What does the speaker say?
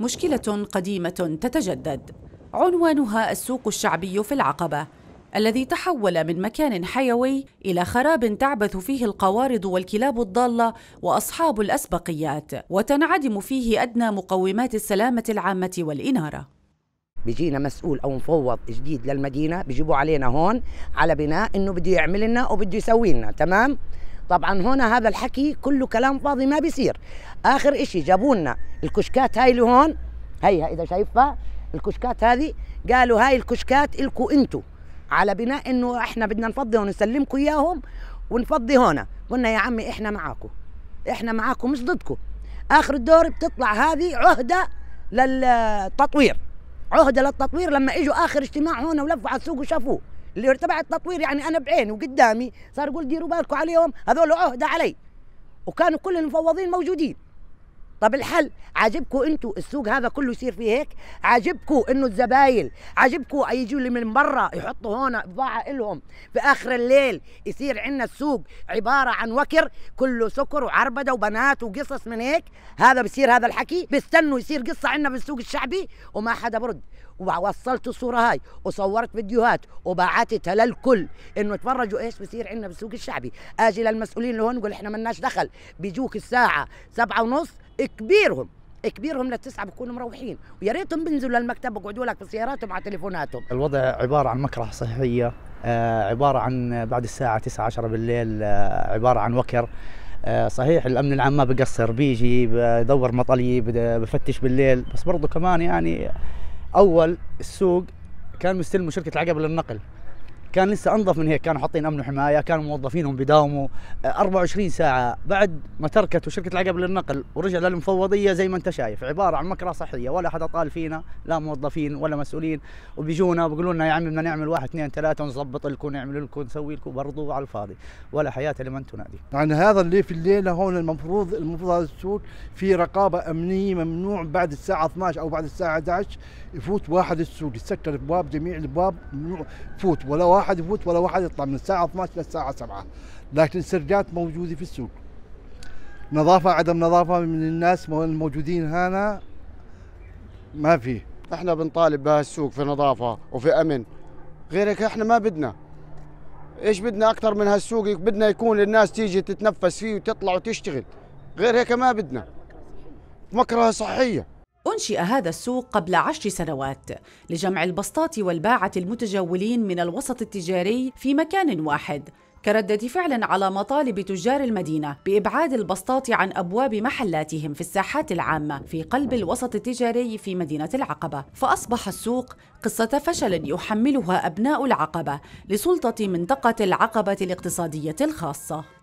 مشكلة قديمة تتجدد عنوانها السوق الشعبي في العقبة الذي تحول من مكان حيوي إلى خراب تعبث فيه القوارض والكلاب الضالة وأصحاب الأسبقيات وتنعدم فيه أدنى مقومات السلامة العامة والإنارة بيجينا مسؤول او مفوض جديد للمدينه بيجيبوا علينا هون على بناء انه بده يعمل لنا وبده يسوي لنا تمام طبعا هنا هذا الحكي كله كلام فاضي ما بيصير اخر شيء جابوا لنا الكشكات هاي اللي هون هيها اذا شايفها الكشكات هذه قالوا هاي الكشكات الكم انتم على بناء انه احنا بدنا نفضي ونسلمكم اياهم ونفضي هنا قلنا يا عمي احنا معاكم احنا معاكم مش ضدكم اخر الدور بتطلع هذه عهده للتطوير عهده للتطوير لما اجوا اخر اجتماع هون ولفوا على السوق وشافوه اللي تبع التطوير يعني انا بعيني وقدامي صار يقول ديروا بالكم عليهم هذول عهده علي وكانوا كل المفوضين موجودين طب الحل عاجبكم انتوا السوق هذا كله يصير فيه هيك عاجبكم انه الزباين عاجبكم يجوا لي من برا يحطوا هون بضاعه الهم في اخر الليل يصير عندنا السوق عباره عن وكر كله سكر وعربده وبنات وقصص من هيك هذا بصير هذا الحكي بيستنوا يصير قصه عندنا بالسوق الشعبي وما حدا برد ووصلت الصوره هاي وصورت فيديوهات وبعتتها للكل انه تفرجوا ايش بصير عندنا بالسوق الشعبي اجي للمسؤولين اللي هون نقول احنا مناش دخل بيجوك الساعه سبعة ونص كبيرهم كبيرهم للتسعة بكونوا مروحين ويا ريتهم بينزلوا للمكتب بقعدوا لك بسياراتهم على تليفوناتهم الوضع عبارة عن مكره صحية آه، عبارة عن بعد الساعة 9 10 بالليل آه، عبارة عن وكر آه، صحيح الامن العام ما بقصر بيجي بدور مطلي بفتش بالليل بس برضه كمان يعني اول السوق كان مستلمه شركه العقبه للنقل كان لسه انظف من هيك كانوا حاطين امن وحمايه كانوا موظفينهم بيداوموا 24 آه، ساعه بعد ما تركته شركه العقب للنقل ورجع للمفوضيه زي ما انت شايف عباره عن مكره صحيه ولا حدا طال فينا لا موظفين ولا مسؤولين وبيجونا وبيقولوا لنا يا عمي بدنا نعمل واحد اثنين ثلاثه ونظبط لكم نعمل لكم نسوي لكم برضو على الفاضي ولا حياه لمن تنادي يعني هذا اللي في الليله هون المفروض المفروض هذا السوق في رقابه امنيه ممنوع بعد الساعه 12 او بعد الساعه 11 يفوت واحد السوق يسكر ابواب جميع الابواب يفوت ولا واحد يفوت ولا واحد يطلع من الساعة 12 للساعة 7 لكن السرجات موجودة في السوق نظافة عدم نظافة من الناس الموجودين هنا ما في احنا بنطالب بهالسوق في نظافة وفي أمن غيرك احنا ما بدنا ايش بدنا اكثر من هالسوق بدنا يكون الناس تيجي تتنفس فيه وتطلع وتشتغل غير هيك ما بدنا مكرهه صحيه أنشئ هذا السوق قبل عشر سنوات لجمع البسطات والباعة المتجولين من الوسط التجاري في مكان واحد كردة فعل على مطالب تجار المدينة بإبعاد البسطات عن أبواب محلاتهم في الساحات العامة في قلب الوسط التجاري في مدينة العقبة فأصبح السوق قصة فشل يحملها أبناء العقبة لسلطة منطقة العقبة الاقتصادية الخاصة